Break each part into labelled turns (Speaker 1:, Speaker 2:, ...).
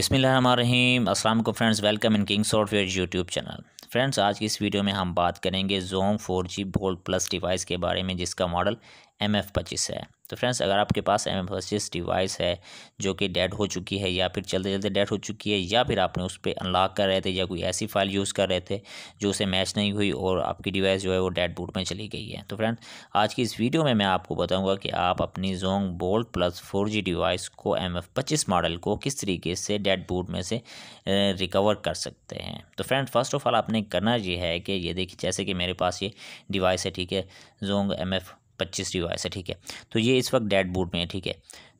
Speaker 1: बिसमीम अस्सलाम को friends welcome in King software YouTube channel friends आज की इस वीडियो में हम बात करेंगे Zong four G Bolt plus device के बारे में जिसका मॉडल एम एफ़ पच्चीस है तो फ्रेंड्स अगर आपके पास एम डिवाइस है जो कि डेड हो चुकी है या फिर चलते चलते डेड हो चुकी है या फिर आपने उस पर अनलॉक कर रहे थे या कोई ऐसी फाइल यूज़ कर रहे थे जो उसे मैच नहीं हुई और आपकी डिवाइस जो है वो डेड बूट में चली गई है तो फ्रेंड आज की इस वीडियो में मैं आपको बताऊँगा कि आप अपनी Zong Bolt plus four device को एम एफ मॉडल को किस तरीके से डेड बूट में से रिकवर कर सकते हैं तो फ्रेंड फर्स्ट ऑफ ऑल आपने करना ये है कि ये देखिए जैसे कि मेरे पास ये डिवाइस है ठीक है जोंग एम एफ पच्चीस डिवाइस है ठीक है तो ये इस वक्त डेड बोर्ड में है ठीक है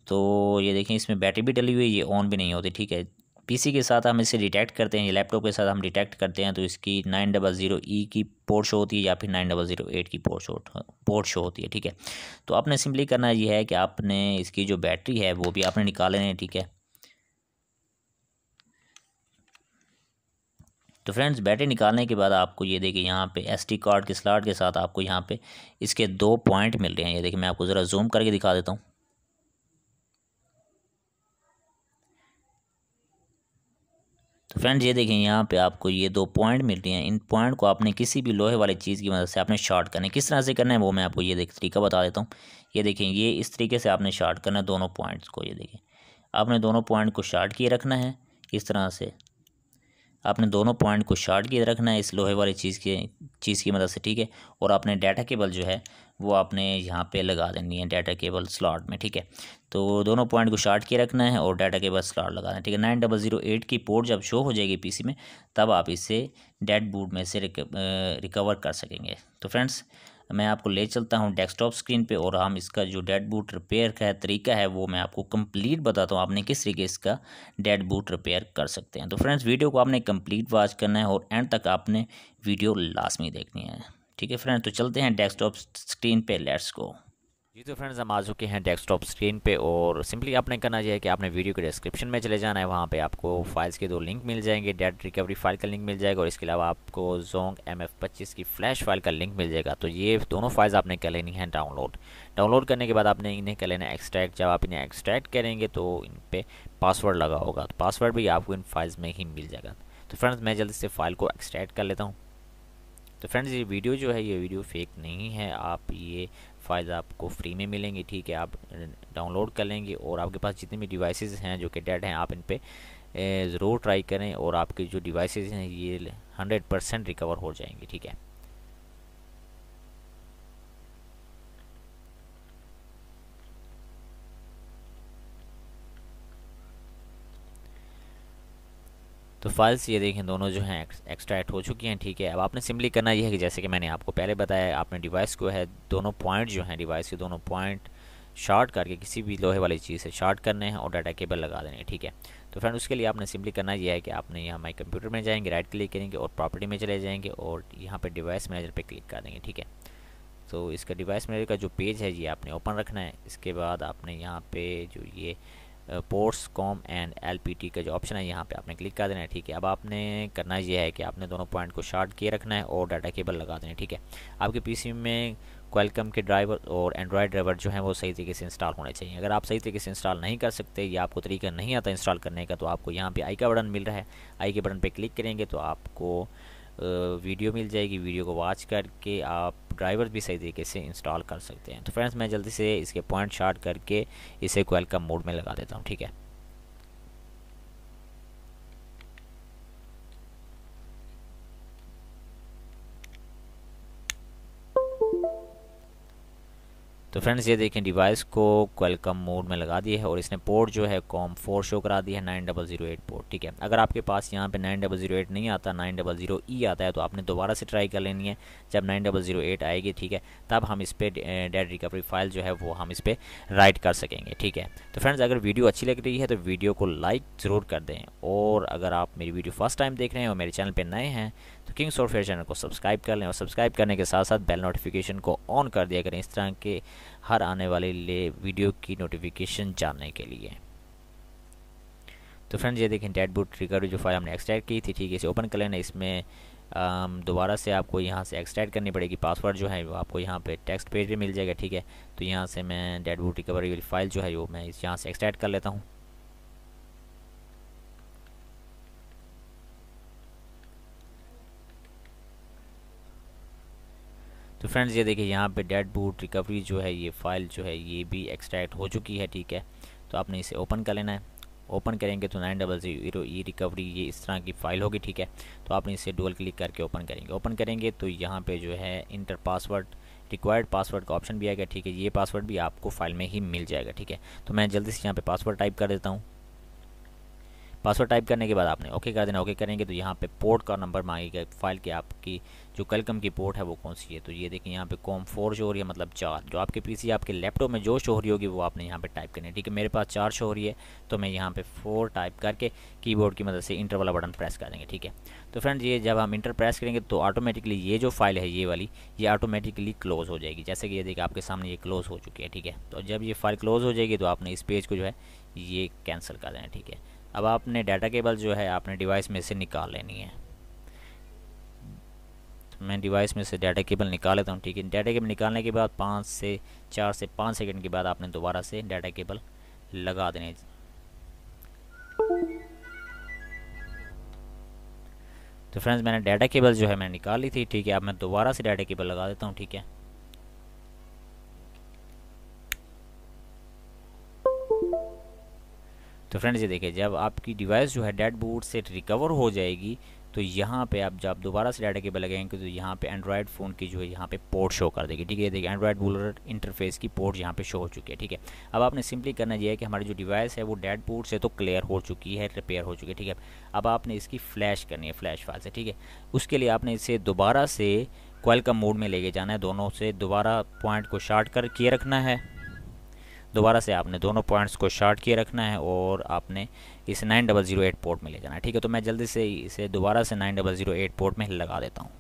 Speaker 1: तो ये देखें इसमें बैटरी भी डली हुई है ये ऑन भी नहीं होती ठीक है पीसी के साथ हम इसे डिटेक्ट करते हैं लैपटॉप के साथ हम डिटेक्ट करते हैं तो इसकी नाइन डबल ज़ीरो ई की पोर्ट शो होती है या फिर नाइन डबल ज़ीरो एट की पोर्ट शो पोर्ट शो होती है ठीक है तो आपने सिंपली करना यह है कि आपने इसकी जो बैटरी है वो भी आपने निकाल लेना है ठीक है तो फ्रेंड्स बैटरी निकालने के बाद आपको ये देखिए यहाँ पे एसडी कार्ड के स्लॉट के साथ आपको यहाँ पे इसके दो पॉइंट मिल रहे हैं ये देखिए मैं आपको ज़रा जूम करके दिखा देता हूँ तो फ्रेंड्स ये देखें यहाँ पे आपको ये दो पॉइंट मिलते हैं इन पॉइंट को आपने किसी भी लोहे वाली चीज़ की मदद से आपने शॉर्ट करना है किस तरह से करना है वो मैं आपको ये देख तरीका बता देता हूँ ये देखें ये इस तरीके से आपने शॉर्ट करना है दोनों पॉइंट्स को ये देखें आपने दोनों पॉइंट को शॉर्ट किए रखना है इस तरह से आपने दोनों पॉइंट को शार्ट किए रखना है इस लोहे वाली चीज़ के चीज़ की मदद से ठीक है और आपने डाटा केबल जो है वो आपने यहाँ पे लगा देनी है डाटा केबल स्लॉट में ठीक है तो दोनों पॉइंट को शार्ट किए रखना है और डाटा केबल स्लॉट लगाना है ठीक है नाइन डबल ज़ीरो एट की पोर्ट जब शो हो जाएगी पीसी में तब आप इसे डेड बूट में से रिकवर कर सकेंगे तो फ्रेंड्स तो मैं आपको ले चलता हूँ डेस्कटॉप स्क्रीन पे और हम इसका जो डेड बूट रिपेयर का है तरीका है वो मैं आपको कंप्लीट बताता हूँ आपने किस तरीके इसका डेड बूट रिपेयर कर सकते हैं तो फ्रेंड्स वीडियो को आपने कंप्लीट वॉच करना है और एंड तक आपने वीडियो लास्ट में देखनी है ठीक है फ्रेंड तो चलते हैं डेस्कटॉप स्क्रीन पर लेट्स को जी तो फ्रेंड्स हम आ चुके हैं डेस्कटॉप स्क्रीन पे और सिंपली आपने करना यह है कि आपने वीडियो के डिस्क्रिप्शन में चले जाना है वहाँ पे आपको फाइल्स के दो लिंक मिल जाएंगे डेट रिकवरी फाइल का लिंक मिल जाएगा और इसके अलावा आपको जोंग एम एफ पच्चीस की फ्लैश फाइल का लिंक मिल जाएगा तो ये दोनों फाइल्स आपने कर लेनी है डाउनलोड डाउनलोड करने के बाद आपने इन्हें कर लेना एक्सट्रैक्ट जब आप इन्हें एक्सट्रैक्ट करेंगे तो इन पर पासवर्ड लगा होगा तो पासवर्ड भी आपको इन फाइल्स में ही मिल जाएगा तो फ्रेंड्स मैं जल्दी से फाइल को एक्सट्रैक्ट कर लेता हूँ तो फ्रेंड्स ये वीडियो जो है ये वीडियो फेक नहीं है आप ये फाइल्स आपको फ्री में मिलेंगी ठीक है आप डाउनलोड कर लेंगे और आपके पास जितने भी डिवाइसेस हैं जो कि डेड हैं आप इन पर ज़रूर ट्राई करें और आपके जो डिवाइसेस हैं ये हंड्रेड परसेंट रिकवर हो जाएंगे ठीक है तो फाइल्स ये देखें दोनों जो हैं एक्सट्रैक्ट हो चुकी हैं ठीक है अब आपने सिंपली करना यह है कि जैसे कि मैंने आपको पहले बताया आपने डिवाइस को है दोनों पॉइंट जो हैं डिवाइस के दोनों पॉइंट शॉर्ट करके किसी भी लोहे वाली चीज़ से शॉर्ट करने हैं और डाटा केबल लगा देने ठीक है तो फ्रेंड उसके लिए आपने सिंपली करना यह है कि आपने यहाँ माई कंप्यूटर में जाएंगे राइट क्लिक करेंगे और प्रॉपर्टी में चले जाएंगे और यहाँ पर डिवाइस मैनेजर पर क्लिक कर देंगे ठीक है तो इसका डिवाइस मैनेजर का जो पेज है ये आपने ओपन रखना है इसके बाद आपने यहाँ पे जो ये पोर्ट्स कॉम एंड टी का जो ऑप्शन है यहाँ पे आपने क्लिक कर देना है ठीक है अब आपने करना यह है कि आपने दोनों पॉइंट को शार्ट किए रखना है और डाटा केबल लगा देना है ठीक है आपके पीसी में क्वेलकम के ड्राइवर और एंड्रॉयड ड्राइवर जो हैं वो सही तरीके से इंस्टॉल होने चाहिए अगर आप सही तरीके से इंस्टॉल नहीं कर सकते या आपको तरीका नहीं आता इंस्टॉल करने का तो आपको यहाँ पर आई का बटन मिल रहा है आई के बटन पर क्लिक करेंगे तो आपको वीडियो मिल जाएगी वीडियो को वॉच करके आप ड्राइवर भी सही तरीके से इंस्टॉल कर सकते हैं तो फ्रेंड्स मैं जल्दी से इसके पॉइंट शार्ट करके इसे क्वेलकम मोड में लगा देता हूँ ठीक है तो फ्रेंड्स ये देखें डिवाइस को क्वेलकम मोड में लगा दिया है और इसने पोर्ट जो है कॉम फोर शो करा दिया है nine double zero eight port ठीक है अगर आपके पास यहाँ पे नाइन डबल जीरो एट नहीं आता नाइन डबल जीरो ई आता है तो आपने दोबारा से ट्राई कर लेनी है जब नाइन डबल जीरो एट आएगी ठीक है तब हम इस पर डेड रिकवरी फाइल जो है वो हम इस पर राइट कर सकेंगे ठीक है तो फ्रेंड्स अगर वीडियो अच्छी लग रही है तो वीडियो को लाइक ज़रूर कर दें और अगर आप मेरी वीडियो फर्स्ट टाइम देख रहे हैं और मेरे चैनल पर नए हैं तो किंग्स और फेयर चैनल को सब्सक्राइब कर लें और सब्सक्राइब करने के साथ साथ बेल नोटिफिकेशन को ऑन कर दिया करें इस तरह के हर आने वाले ले वीडियो की नोटिफिकेशन जानने के लिए तो फ्रेंड्स ये देखें डेड बूट ट्रिगर जो फाइल हमने एक्सट्रैक्ट की थी ठीक है इसे ओपन कर लेना इसमें दोबारा से आपको यहाँ से एक्सट्रैक्ट करनी पड़ेगी पासवर्ड जो है वो आपको यहाँ पे टेक्स्ट पेज भी मिल जाएगा ठीक है तो यहाँ से मैं डेड बुट रिकवरी फाइल जो है वो मैं इस यहाँ से एक्सट्रैक्ट कर लेता हूँ तो फ्रेंड्स ये देखिए यहाँ पे डेड बूट रिकवरी जो है ये फाइल जो है ये भी एक्सट्रैक्ट हो चुकी है ठीक है तो आपने इसे ओपन कर लेना है ओपन करेंगे तो nine double zero E recovery ये इस तरह की फ़ाइल होगी ठीक है तो आपने इसे डोल क्लिक करके ओपन करेंगे ओपन करेंगे तो यहाँ पे जो है इंटर पासवर्ड रिक्वायर्ड पासवर्ड का ऑप्शन भी आएगा ठीक है ये पासवर्ड भी आपको फाइल में ही मिल जाएगा ठीक है तो मैं जल्दी से यहाँ पे पासवर्ड टाइप कर देता हूँ पासवर्ड टाइप करने के बाद आपने ओके कर देना ओके करेंगे तो यहाँ पे पोर्ट का नंबर मांगेगा फाइल के आपकी जो कलकम की पोर्ट है वो कौन सी है तो ये देखिए यहाँ पे कॉम फोर शो हो रही है मतलब चार जो आपके पीसी आपके लैपटॉप में जो शो हो रही होगी वो आपने यहाँ पे टाइप करनी है ठीक है मेरे पास चार शो हो रही है तो मैं यहाँ पे फोर टाइप करके कीबोर्ड की मदद से इंटर वाला बटन प्रेस कर देंगे ठीक है तो फ्रेंड ये जब हम इंटर प्रेस करेंगे तो ऑटोमेटिकली ये जो फाइल है ये वाली ये ऑटोमेटिकली क्लोज हो जाएगी जैसे कि ये देखिए आपके सामने ये क्लोज हो चुकी है ठीक है तो जब ये फाइल क्लोज हो जाएगी तो आपने इस पेज को जो है ये कैंसिल कर देना ठीक है अब आपने डाटा केबल जो है आपने डिवाइस में से निकाल लेनी है तो मैं डिवाइस में से डाटा केबल निकाल लेता हूँ ठीक है डाटा केबल निकालने के बाद पाँच से चार से पाँच सेकंड के बाद आपने दोबारा से डाटा केबल लगा देने तो फ्रेंड्स मैंने डाटा केबल जो है मैंने निकाल ली थी ठीक है अब मैं दोबारा से डाटा केबल लगा देता हूँ ठीक है तो फ्रेंड्स ये देखिए जब आपकी डिवाइस जो है डेड बूट से रिकवर हो जाएगी तो यहाँ पे आप जब दोबारा से डाटा केबल लगाएंगे तो यहाँ पे एंड्रॉयड फ़ोन की जो है यहाँ पे पोर्ट शो कर देगी ठीक है देखिए एंड्रॉयड बुलर इंटरफेस की पोर्ट यहाँ पे शो हो चुकी है ठीक है अब आपने सिंपली करना यह है कि हमारी जो डिवाइस है वो डेड पोर्ट से तो क्लियर हो चुकी है रिपेयर हो चुकी है ठीक है अब आपने इसकी फ्लैश करनी है फ्लैश फाइल से ठीक है उसके लिए आपने इसे दोबारा से क्वेलकम का मोड में लेके जाना है दोनों से दोबारा पॉइंट को शार्ट कर किए रखना है दोबारा से आपने दोनों पॉइंट्स को शार्ट किए रखना है और आपने इसे nine double zero eight port में ले जाना है ठीक है तो मैं जल्दी से इसे दोबारा से nine double zero eight port में लगा देता हूँ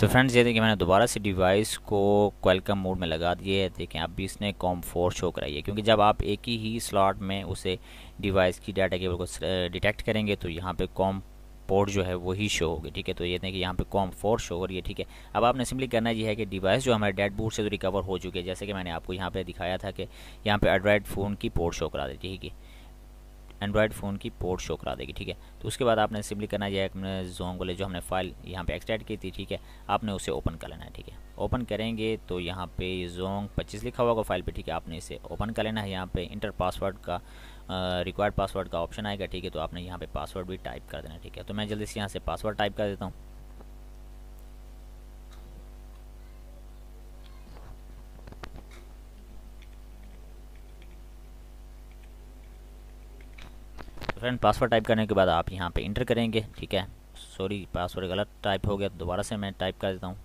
Speaker 1: तो फ्रेंड्स ये देखिए मैंने दोबारा से डिवाइस को क्वेलकम मोड में लगा दिए है देखें अब भी इसने कॉम फोर शो कराई है क्योंकि जब आप एक ही स्लॉट में उसे डिवाइस की डाटा केबल को डिटेक्ट uh, करेंगे तो यहाँ पे कॉम पोर्ट जो है वही शो होगी ठीक है तो ये नहीं कि यहाँ पे कॉम फोर शो हो रही है ठीक है अब आपने सिंपली करना ये है कि डिवाइस जो हमारे डेड बोर्ड से तो रिकवर हो चुके हैं जैसे कि मैंने आपको यहाँ पे दिखाया था कि यहाँ पे एंड्रॉयड फ़ोन की पोर्ट शो करा देती है एंड्रॉयड फ़ोन की पोर्ट शो करा देगी ठीक है तो उसके बाद आपने सिंपली करना यह है अपने जोन वाले जो हमने फाइल यहाँ पे एक्सट्रैक्ट की थी ठीक है आपने उसे ओपन कर लेना है ठीक है ओपन करेंगे तो यहाँ पे जोंग 25 लिखा हुआ होगा फाइल पे ठीक है आपने इसे ओपन कर लेना है यहाँ पे इंटर पासवर्ड का रिक्वायर्ड पासवर्ड का ऑप्शन आएगा ठीक है तो आपने यहाँ पे पासवर्ड भी टाइप कर देना ठीक है तो मैं जल्दी से यहाँ से पासवर्ड टाइप कर देता हूँ तो फ्रेंड पासवर्ड टाइप करने के बाद आप यहाँ पे इंटर करेंगे ठीक है सॉरी पासवर्ड गलत टाइप हो गया दोबारा से मैं टाइप कर देता हूँ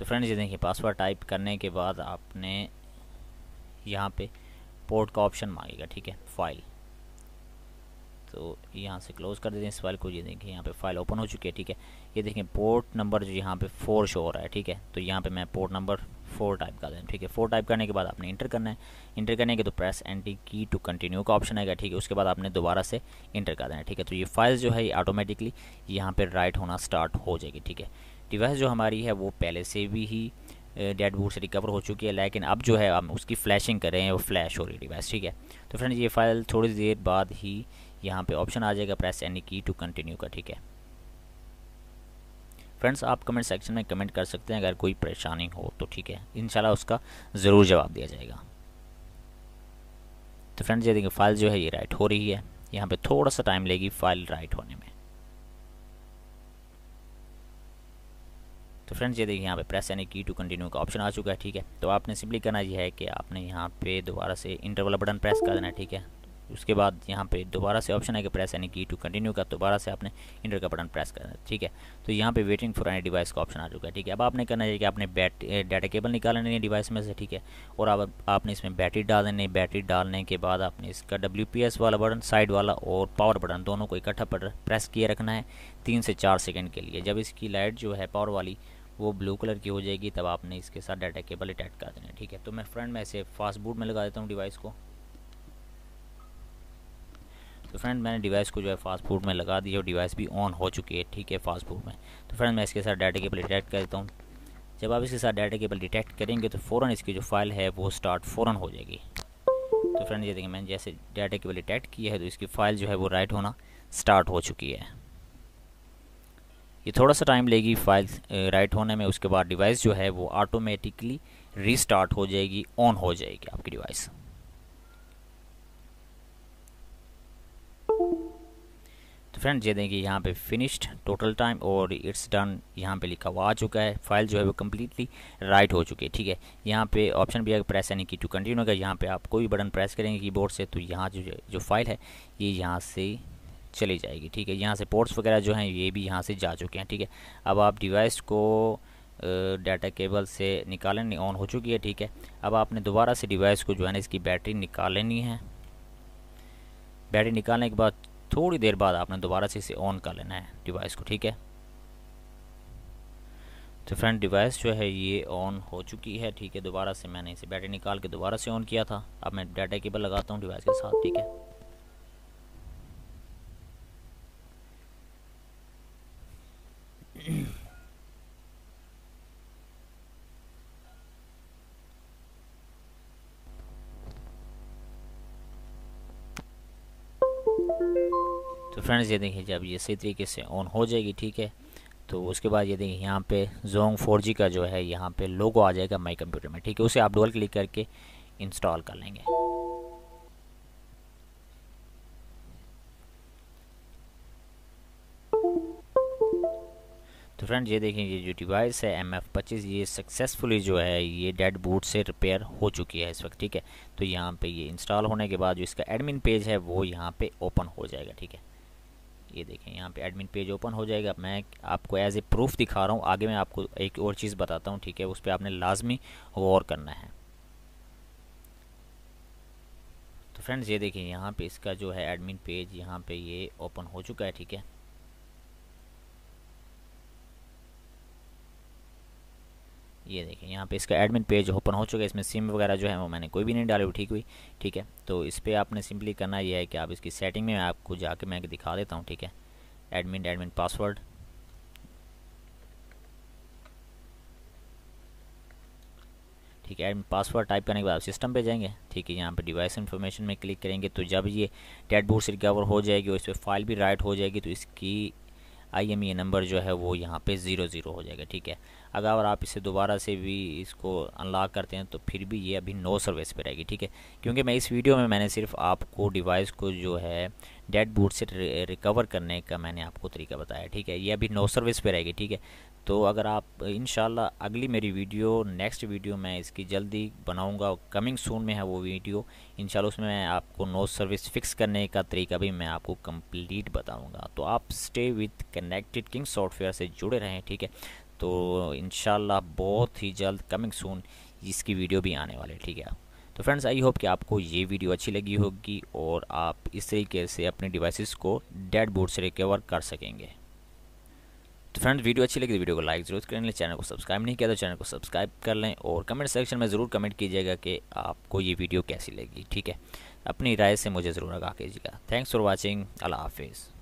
Speaker 1: तो फ्रेंड्स ये देखिए पासवर्ड टाइप करने के बाद आपने यहाँ पे पोर्ट का ऑप्शन मांगेगा ठीक है फाइल तो यहाँ से क्लोज़ कर देते हैं इस फाइल को ये देखिए यहाँ पे फाइल ओपन हो चुकी है ठीक है ये देखें पोर्ट नंबर जो यहाँ पे फोर शो हो रहा है ठीक है तो यहाँ पे मैं पोर्ट नंबर फोर टाइप कर दें ठीक है फोर टाइप करने के बाद आपने इंटर करना है इंटर करने के तो press any key to continue का ऑप्शन आएगा ठीक है उसके बाद आपने दोबारा से इंटर कर देना ठीक है तो ये फाइल जो है ये ऑटोमेटिकली यहाँ पर राइट होना स्टार्ट हो जाएगी ठीक है डिवाइस जो हमारी है वो पहले से भी ही डेड बूट से रिकवर हो चुकी है लेकिन अब जो है हम उसकी फ्लैशिंग कर रहे हैं वो फ्लैश हो रही डिवाइस ठीक है तो फ्रेंड ये फाइल थोड़ी देर बाद ही यहाँ पे ऑप्शन आ जाएगा press any key to continue का ठीक है फ्रेंड्स आप कमेंट सेक्शन में कमेंट कर सकते हैं अगर कोई परेशानी हो तो ठीक है इनशाला उसका ज़रूर जवाब दिया जाएगा तो फ्रेंड्स ये देखिए फाइल जो है ये राइट हो रही है यहाँ पे थोड़ा सा टाइम लेगी फाइल राइट होने में तो फ्रेंड्स ये देखिए यहाँ पे press any key to continue का ऑप्शन आ चुका है ठीक है तो आपने सिंपली करना यह है कि आपने यहाँ पे दोबारा से इंटर वाला बटन प्रेस कर देना है ठीक है उसके बाद यहाँ पे दोबारा से ऑप्शन है कि press any key to continue का दोबारा से आपने इंटर का बटन प्रेस करना है ठीक है तो यहाँ पे वेटिंग फॉर एनी डिवाइस का ऑप्शन आ चुका है ठीक है अब आपने करना चाहिए कि आपने बैट डाटा केबल निकालने है डिवाइस में से ठीक है और अब आपने इसमें बैटरी डाल देनी है बैटरी डालने के बाद आपने इसका डब्ल्यू वाला बटन साइड वाला और पावर बटन दोनों को इकट्ठा प्रेस किए रखना है तीन से चार सेकेंड के लिए जब इसकी लाइट जो है पावर वाली वो ब्लू कलर की हो जाएगी तब आपने इसके साथ डाटा केबल अटैच कर देना ठीक है तो मैं फ्रेंड में ऐसे फास्ट बूट में लगा देता हूँ डिवाइस को तो फ्रेंड मैंने डिवाइस को जो है फास्ट बूट में लगा दिया और डिवाइस भी ऑन हो चुकी है ठीक है फास्ट बूट में तो फ्रेंड मैं इसके साथ डाटा केबल डिटेक्ट कर देता हूँ जब आप इसके साथ डाटा केबल डिटेक्ट करेंगे तो फ़ौरन इसकी जो फाइल है वो स्टार्ट फ़ौरन हो जाएगी तो फ्रेंड ये देखिए मैंने जैसे डाटा केबल डिटेक्ट किया है तो इसकी फ़ाइल जो है वो राइट होना स्टार्ट हो चुकी है ये थोड़ा सा टाइम लेगी फाइल राइट होने में उसके बाद डिवाइस जो है वो ऑटोमेटिकली रीस्टार्ट हो जाएगी ऑन हो जाएगी आपकी डिवाइस तो फ्रेंड्स ये देखिए यहाँ पे फिनिश्ड टोटल टाइम और इट्स डन यहाँ पे लिखा हुआ आ चुका है फाइल जो है वो कम्प्लीटली राइट हो चुकी है ठीक है यहाँ पे ऑप्शन भी अगर प्रेस यानी कि टू कंटिन्यू होगा यहाँ पे आप कोई बटन प्रेस करेंगे कीबोर्ड से तो यहाँ जो जो फाइल है ये यहाँ से चली जाएगी ठीक है यहाँ से पोर्ट्स वगैरह जो हैं ये भी यहाँ से जा चुके हैं ठीक है अब आप डिवाइस को डाटा केबल से निकालनी ऑन हो चुकी है ठीक है अब आपने दोबारा से डिवाइस को जो है ना इसकी बैटरी निकालनी है बैटरी निकालने के बाद थोड़ी देर बाद आपने दोबारा से इसे ऑन कर लेना है डिवाइस को ठीक है तो फ्रेंड डिवाइस जो है ये ऑन हो चुकी है ठीक है दोबारा से मैंने इसे बैटरी निकाल के दोबारा से ऑन किया था अब मैं डाटा केबल लगाता हूँ डिवाइस के साथ ठीक है फ्रेंड्स ये देखिए जब ये सही तरीके से ऑन हो जाएगी ठीक है तो उसके बाद ये देखिए यहाँ पे जोंग फोर का जो है यहाँ पे लोगो आ जाएगा माई कंप्यूटर में ठीक है उसे आप डबल क्लिक करके इंस्टॉल कर लेंगे तो फ्रेंड ये देखें ये जो डिवाइस है एम एफ पच्चीस ये सक्सेसफुली जो है ये डेड बूट से रिपेयर हो चुकी है इस वक्त ठीक है तो यहाँ पे ये इंस्टॉल होने के बाद जो इसका एडमिन पेज है वो यहाँ पे ओपन हो जाएगा ठीक है ये देखें यहाँ पे एडमिन पेज ओपन हो जाएगा मैं आपको एज ए प्रूफ दिखा रहा हूँ आगे मैं आपको एक और चीज़ बताता हूँ ठीक है उस पर आपने लाजमी गौर करना है तो फ्रेंड्स ये देखें यहाँ पे इसका जो है एडमिन पेज यहाँ पे ये ओपन हो चुका है ठीक है ये देखें यहाँ पे इसका एडमिन पेज ओपन हो चुका है इसमें सिम वगैरह जो है वो मैंने कोई भी नहीं डाली ठीक हुई ठीक है तो इस पर आपने सिंपली करना यह है कि आप इसकी सेटिंग में आपको जाके मैं दिखा देता हूँ ठीक है एडमिन एडमिन पासवर्ड ठीक है एडमिन पासवर्ड टाइप करने के बाद आप सिस्टम पे जाएंगे ठीक है यहाँ पे डिवाइस इन्फॉर्मेशन में क्लिक करेंगे तो जब ये डेट बोर्ड से रिकवर हो जाएगी और इस पर फाइल भी राइट हो जाएगी तो इसकी आई एम ई नंबर जो है वो यहाँ पे ज़ीरो ज़ीरो हो जाएगा ठीक है अगर आप इसे दोबारा से भी इसको अनलॉक करते हैं तो फिर भी ये अभी नो सर्विस पर रहेगी ठीक है क्योंकि मैं इस वीडियो में मैंने सिर्फ आपको डिवाइस को जो है डेड बूट से रिकवर करने का मैंने आपको तरीका बताया ठीक है ये अभी नो सर्विस पे रहेगी ठीक है तो अगर आप इन अगली मेरी वीडियो नेक्स्ट वीडियो मैं इसकी जल्दी बनाऊँगा कमिंग सून में है वो वीडियो इन उसमें मैं आपको नो सर्विस फिक्स करने का तरीका भी मैं आपको कम्प्लीट बताऊँगा तो आप stay with connected King software से जुड़े रहें ठीक है तो इन बहुत ही जल्द कमिंग सून इसकी वीडियो भी आने वाली है ठीक है तो फ्रेंड्स आई होप कि आपको ये वीडियो अच्छी लगी होगी और आप इस तरीके से अपने डिवाइसेस को डेड बोर्ड से रिकवर कर सकेंगे तो फ्रेंड्स वीडियो अच्छी लगी तो वीडियो को लाइक जरूर करें लें चैनल को सब्सक्राइब नहीं किया तो चैनल को सब्सक्राइब कर लें और कमेंट सेक्शन में ज़रूर कमेंट कीजिएगा कि आपको ये वीडियो कैसी लगी ठीक है अपनी राय से मुझे ज़रूर आगा कीजिएगा थैंक्स फॉर वॉचिंग अल्लाह हाफिज़